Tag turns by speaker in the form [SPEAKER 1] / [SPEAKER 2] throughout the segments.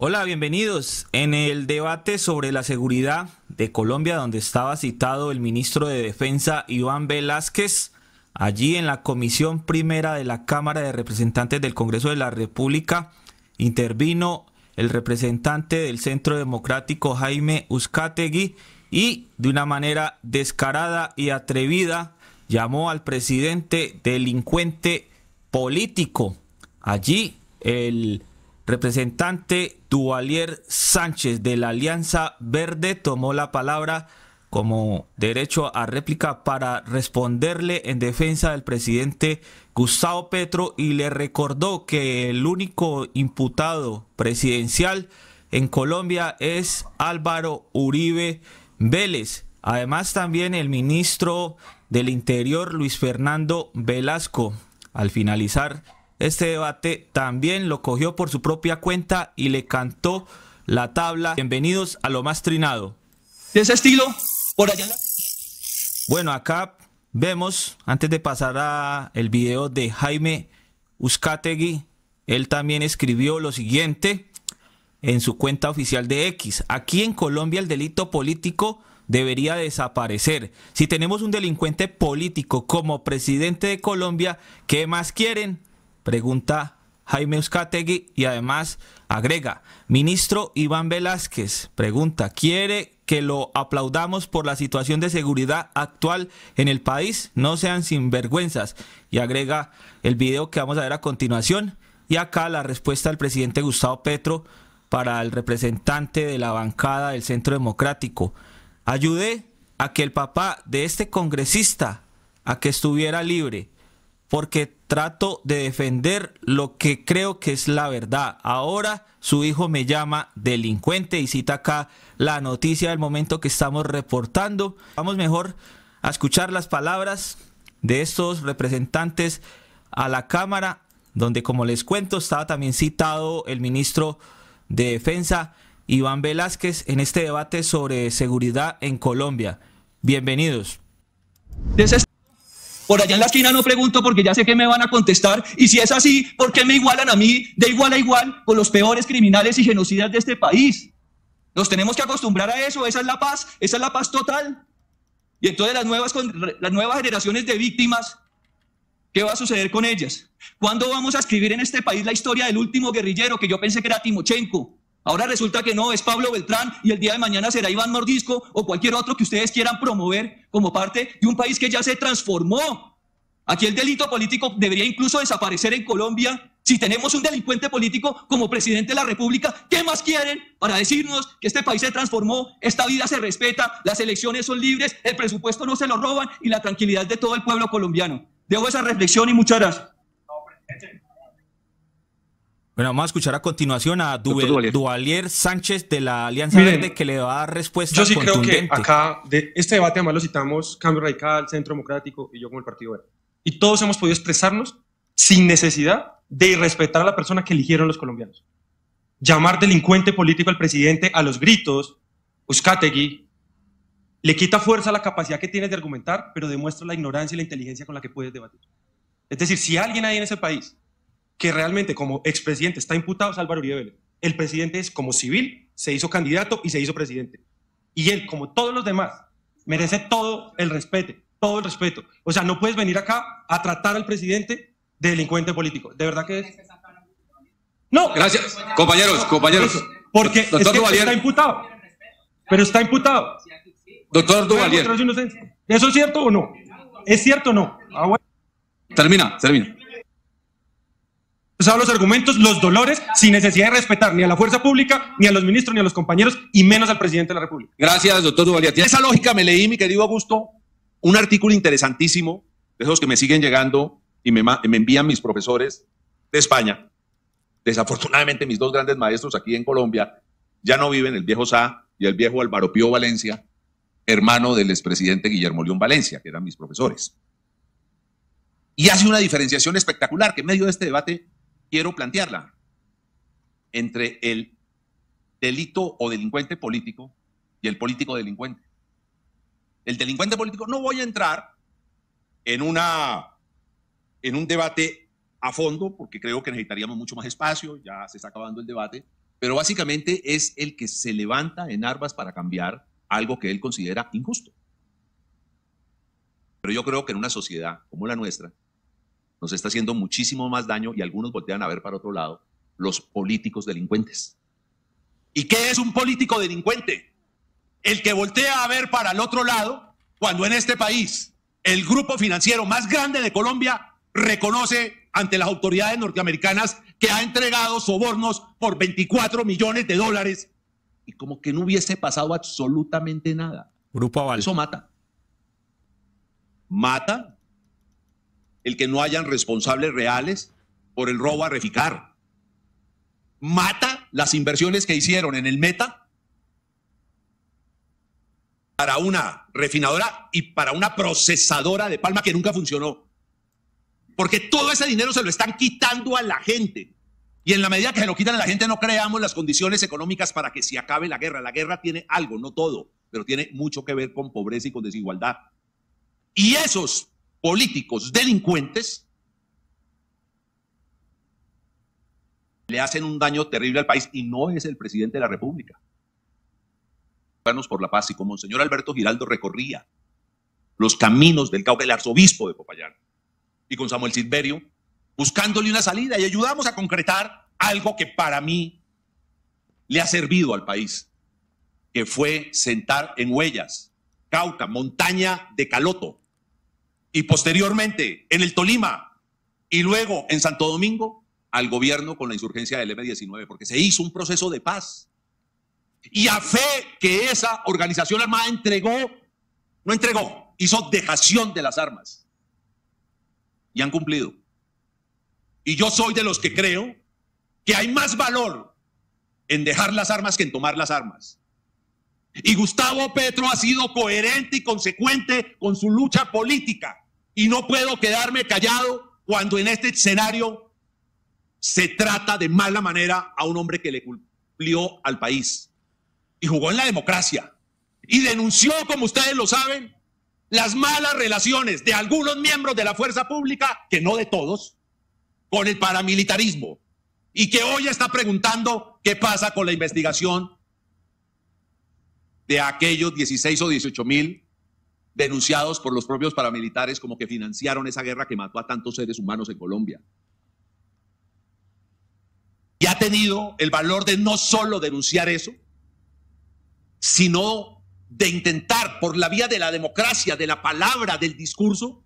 [SPEAKER 1] Hola, bienvenidos. En el debate sobre la seguridad de Colombia, donde estaba citado el ministro de Defensa Iván Velázquez, allí en la Comisión Primera de la Cámara de Representantes del Congreso de la República, intervino el representante del Centro Democrático Jaime Uzcategui y de una manera descarada y atrevida llamó al presidente delincuente político. Allí el Representante Duvalier Sánchez de la Alianza Verde tomó la palabra como derecho a réplica para responderle en defensa del presidente Gustavo Petro y le recordó que el único imputado presidencial en Colombia es Álvaro Uribe Vélez. Además también el ministro del Interior Luis Fernando Velasco. Al finalizar este debate también lo cogió por su propia cuenta y le cantó la tabla. Bienvenidos a lo más trinado. De ese estilo, por allá. Bueno, acá vemos, antes de pasar al el video de Jaime Uzcategui, él también escribió lo siguiente en su cuenta oficial de X. Aquí en Colombia el delito político debería desaparecer. Si tenemos un delincuente político como presidente de Colombia, ¿qué más quieren? Pregunta Jaime Euskategui y además agrega, ministro Iván Velázquez, pregunta, ¿quiere que lo aplaudamos por la situación de seguridad actual en el país? No sean sinvergüenzas. Y agrega el video que vamos a ver a continuación. Y acá la respuesta del presidente Gustavo Petro para el representante de la bancada del Centro Democrático. Ayudé a que el papá de este congresista, a que estuviera libre porque trato de defender lo que creo que es la verdad. Ahora su hijo me llama delincuente y cita acá la noticia del momento que estamos reportando. Vamos mejor a escuchar las palabras de estos representantes a la Cámara, donde como les cuento estaba también citado el ministro de Defensa, Iván Velázquez, en este debate sobre seguridad en Colombia. Bienvenidos. Por allá en la esquina no pregunto porque ya sé que me van a contestar. Y si es así, ¿por qué me igualan a mí de igual a igual con los peores criminales y genocidas de este país? Nos tenemos que acostumbrar a eso. Esa es la paz. Esa es la paz total. Y entonces las nuevas, las nuevas generaciones de víctimas, ¿qué va a suceder con ellas? ¿Cuándo vamos a escribir en este país la historia del último guerrillero que yo pensé que era Timochenko? Ahora resulta que no, es Pablo Beltrán y el día de mañana será Iván Mordisco o cualquier otro que ustedes quieran promover como parte de un país que ya se transformó. Aquí el delito político debería incluso desaparecer en Colombia. Si tenemos un delincuente político como presidente de la República, ¿qué más quieren para decirnos que este país se transformó, esta vida se respeta, las elecciones son libres, el presupuesto no se lo roban y la tranquilidad de todo el pueblo colombiano? Dejo esa reflexión y muchas gracias. Bueno, vamos a escuchar a continuación a Duvel, Duvalier Sánchez de la Alianza Verde que le va a dar respuesta. Yo sí creo que acá, de
[SPEAKER 2] este debate además lo citamos Cambio Radical, Centro Democrático y yo como el Partido Verde. Y todos hemos podido expresarnos sin necesidad de irrespetar a la persona que eligieron los colombianos. Llamar delincuente político al presidente a los gritos, Uzcategui, le quita fuerza la capacidad que tienes de argumentar, pero demuestra la ignorancia y la inteligencia con la que puedes debatir. Es decir, si alguien hay en ese país que realmente como expresidente está imputado es Álvaro Uribe El presidente es como civil, se hizo candidato y se hizo presidente. Y él, como todos los demás, merece todo el respeto, todo el respeto. O sea, no puedes venir acá a tratar al presidente delincuente político. De verdad que es... No. Gracias. Compañeros, compañeros. porque está imputado. Pero está imputado. Doctor Duvalier. ¿Eso es cierto o no? ¿Es cierto o no? Ah, termina, termina usado los argumentos, los dolores, sin necesidad de respetar ni a la fuerza pública, ni a los ministros, ni a los compañeros, y menos al presidente de la República.
[SPEAKER 3] Gracias, doctor Duvalía. Esa lógica me leí, mi querido Augusto, un artículo interesantísimo de esos que me siguen llegando y me, envían mis profesores de España. Desafortunadamente, mis dos grandes maestros aquí en Colombia ya no viven, el viejo Sa y el viejo Álvaro Pío Valencia, hermano del expresidente Guillermo León Valencia, que eran mis profesores. Y hace una diferenciación espectacular que en medio de este debate quiero plantearla, entre el delito o delincuente político y el político delincuente. El delincuente político no voy a entrar en, una, en un debate a fondo, porque creo que necesitaríamos mucho más espacio, ya se está acabando el debate, pero básicamente es el que se levanta en armas para cambiar algo que él considera injusto. Pero yo creo que en una sociedad como la nuestra, nos está haciendo muchísimo más daño y algunos voltean a ver para otro lado, los políticos delincuentes. ¿Y qué es un político delincuente? El que voltea a ver para el otro lado cuando en este país el grupo financiero más grande de Colombia reconoce ante las autoridades norteamericanas que ha entregado sobornos por 24 millones de dólares y como que no hubiese pasado absolutamente nada. Grupo Aval. Eso mata. Mata el que no hayan responsables reales por el robo a Reficar. Mata las inversiones que hicieron en el Meta para una refinadora y para una procesadora de palma que nunca funcionó. Porque todo ese dinero se lo están quitando a la gente. Y en la medida que se lo quitan a la gente, no creamos las condiciones económicas para que se acabe la guerra. La guerra tiene algo, no todo, pero tiene mucho que ver con pobreza y con desigualdad. Y esos políticos delincuentes le hacen un daño terrible al país y no es el presidente de la República. Por la paz y como el señor Alberto Giraldo recorría los caminos del Cauca, el arzobispo de Popayán, y con Samuel Silverio, buscándole una salida y ayudamos a concretar algo que para mí le ha servido al país, que fue sentar en huellas, Cauca, montaña de Caloto, y posteriormente en el Tolima y luego en Santo Domingo al gobierno con la insurgencia del M-19, porque se hizo un proceso de paz. Y a fe que esa organización armada entregó, no entregó, hizo dejación de las armas. Y han cumplido. Y yo soy de los que creo que hay más valor en dejar las armas que en tomar las armas. Y Gustavo Petro ha sido coherente y consecuente con su lucha política. Y no puedo quedarme callado cuando en este escenario se trata de mala manera a un hombre que le cumplió al país. Y jugó en la democracia. Y denunció, como ustedes lo saben, las malas relaciones de algunos miembros de la fuerza pública, que no de todos, con el paramilitarismo. Y que hoy está preguntando qué pasa con la investigación de aquellos 16 o 18 mil denunciados por los propios paramilitares como que financiaron esa guerra que mató a tantos seres humanos en Colombia. Y ha tenido el valor de no solo denunciar eso, sino de intentar por la vía de la democracia, de la palabra, del discurso,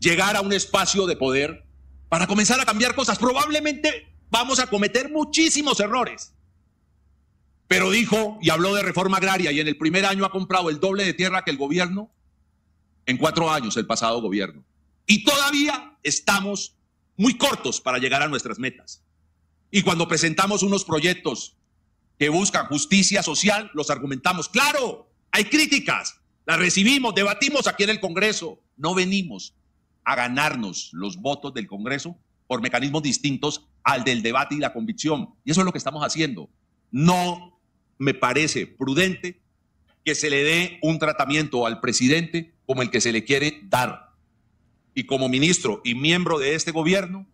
[SPEAKER 3] llegar a un espacio de poder para comenzar a cambiar cosas. Probablemente vamos a cometer muchísimos errores pero dijo y habló de reforma agraria y en el primer año ha comprado el doble de tierra que el gobierno, en cuatro años el pasado gobierno. Y todavía estamos muy cortos para llegar a nuestras metas. Y cuando presentamos unos proyectos que buscan justicia social, los argumentamos. Claro, hay críticas, las recibimos, debatimos aquí en el Congreso. No venimos a ganarnos los votos del Congreso por mecanismos distintos al del debate y la convicción. Y eso es lo que estamos haciendo. No me parece prudente que se le dé un tratamiento al presidente como el que se le quiere dar. Y como ministro y miembro de este gobierno,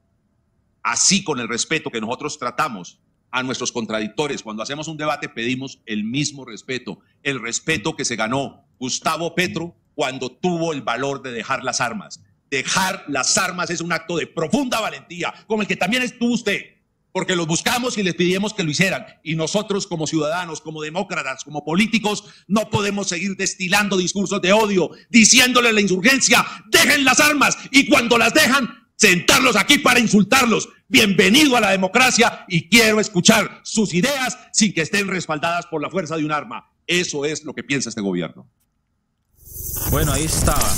[SPEAKER 3] así con el respeto que nosotros tratamos a nuestros contradictores, cuando hacemos un debate pedimos el mismo respeto, el respeto que se ganó Gustavo Petro cuando tuvo el valor de dejar las armas. Dejar las armas es un acto de profunda valentía, como el que también estuvo usted porque los buscamos y les pidimos que lo hicieran. Y nosotros como ciudadanos, como demócratas, como políticos, no podemos seguir destilando discursos de odio, diciéndole a la insurgencia, dejen las armas y cuando las dejan, sentarlos aquí para insultarlos. Bienvenido a la democracia y quiero escuchar sus ideas sin que estén respaldadas por la fuerza de un arma. Eso es lo que piensa este gobierno.
[SPEAKER 1] Bueno, ahí estaba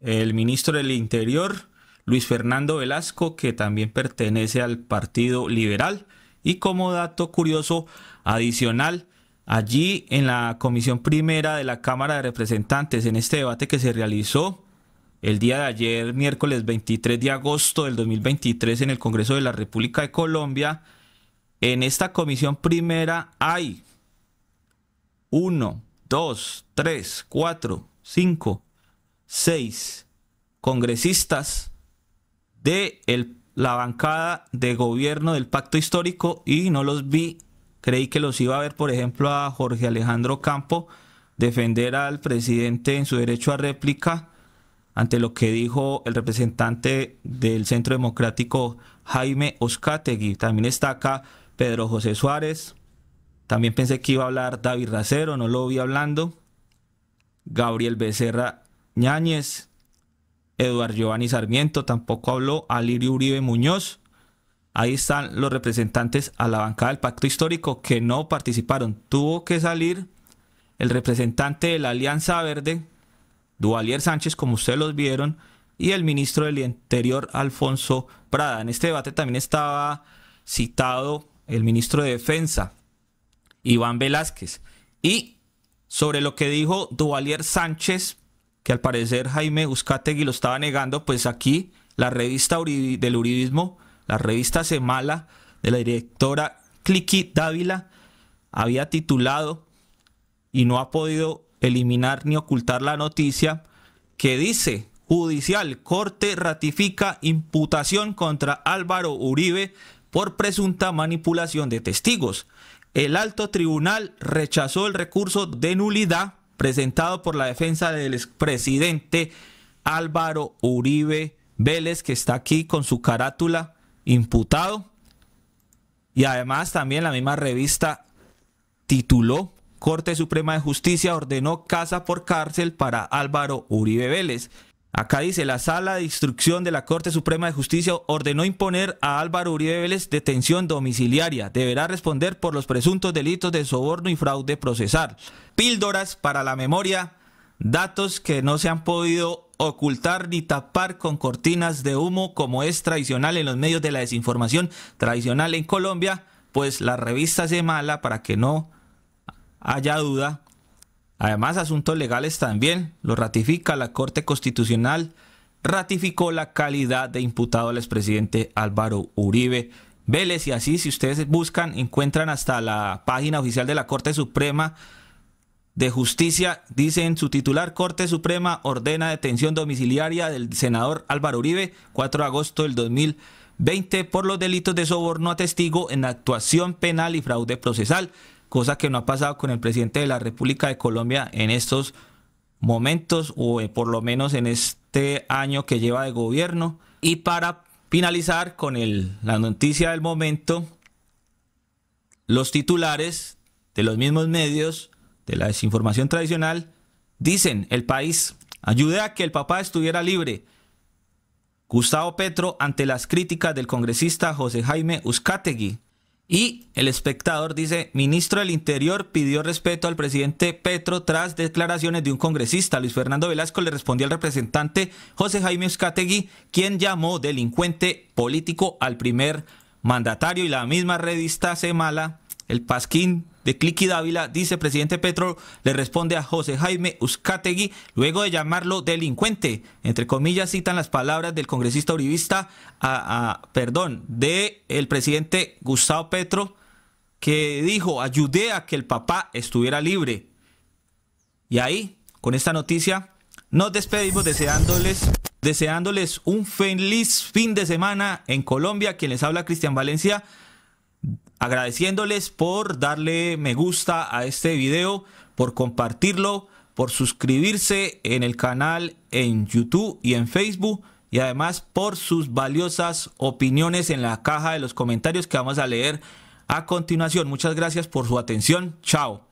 [SPEAKER 1] el ministro del Interior Luis Fernando Velasco, que también pertenece al Partido Liberal. Y como dato curioso adicional, allí en la Comisión Primera de la Cámara de Representantes, en este debate que se realizó el día de ayer, miércoles 23 de agosto del 2023, en el Congreso de la República de Colombia, en esta Comisión Primera hay uno dos, tres, cuatro cinco, seis congresistas de la bancada de gobierno del pacto histórico y no los vi. Creí que los iba a ver, por ejemplo, a Jorge Alejandro Campo defender al presidente en su derecho a réplica ante lo que dijo el representante del Centro Democrático Jaime Oscategui. También está acá Pedro José Suárez. También pensé que iba a hablar David Racero, no lo vi hablando. Gabriel Becerra Ñáñez, Eduard Giovanni Sarmiento, tampoco habló Alirio Uribe Muñoz. Ahí están los representantes a la bancada del pacto histórico que no participaron. Tuvo que salir el representante de la Alianza Verde, Duvalier Sánchez, como ustedes los vieron, y el ministro del Interior, Alfonso Prada. En este debate también estaba citado el ministro de Defensa, Iván Velázquez. Y sobre lo que dijo Duvalier Sánchez, que al parecer Jaime Uzcategui lo estaba negando, pues aquí la revista del Uribismo, la revista Semala de la directora Cliqui Dávila, había titulado y no ha podido eliminar ni ocultar la noticia que dice judicial, corte ratifica imputación contra Álvaro Uribe por presunta manipulación de testigos. El alto tribunal rechazó el recurso de nulidad presentado por la defensa del expresidente Álvaro Uribe Vélez, que está aquí con su carátula imputado. Y además también la misma revista tituló Corte Suprema de Justicia ordenó casa por cárcel para Álvaro Uribe Vélez. Acá dice, la sala de instrucción de la Corte Suprema de Justicia ordenó imponer a Álvaro Uribe Vélez detención domiciliaria. Deberá responder por los presuntos delitos de soborno y fraude procesal. Píldoras para la memoria, datos que no se han podido ocultar ni tapar con cortinas de humo como es tradicional en los medios de la desinformación tradicional en Colombia, pues la revista mala para que no haya duda, Además, asuntos legales también lo ratifica la Corte Constitucional, ratificó la calidad de imputado al expresidente Álvaro Uribe Vélez y así si ustedes buscan encuentran hasta la página oficial de la Corte Suprema de Justicia, Dicen su titular Corte Suprema ordena detención domiciliaria del senador Álvaro Uribe 4 de agosto del 2020 por los delitos de soborno a testigo en actuación penal y fraude procesal cosa que no ha pasado con el presidente de la República de Colombia en estos momentos o eh, por lo menos en este año que lleva de gobierno. Y para finalizar con la noticia del momento, los titulares de los mismos medios de la desinformación tradicional dicen, el país ayude a que el papá estuviera libre. Gustavo Petro ante las críticas del congresista José Jaime Uzcategui. Y el espectador dice, ministro del Interior pidió respeto al presidente Petro tras declaraciones de un congresista. Luis Fernando Velasco le respondió al representante José Jaime Uzcategui, quien llamó delincuente político al primer mandatario y la misma revista mala el Pasquín, de Cliqui Dávila, dice presidente Petro, le responde a José Jaime Uzcategui luego de llamarlo delincuente. Entre comillas citan las palabras del congresista uribista, a, perdón, de el presidente Gustavo Petro, que dijo, ayudé a que el papá estuviera libre. Y ahí, con esta noticia, nos despedimos deseándoles deseándoles un feliz fin de semana en Colombia. Quien les habla, Cristian Valencia agradeciéndoles por darle me gusta a este video, por compartirlo, por suscribirse en el canal en YouTube y en Facebook y además por sus valiosas opiniones en la caja de los comentarios que vamos a leer a continuación. Muchas gracias por su atención. Chao.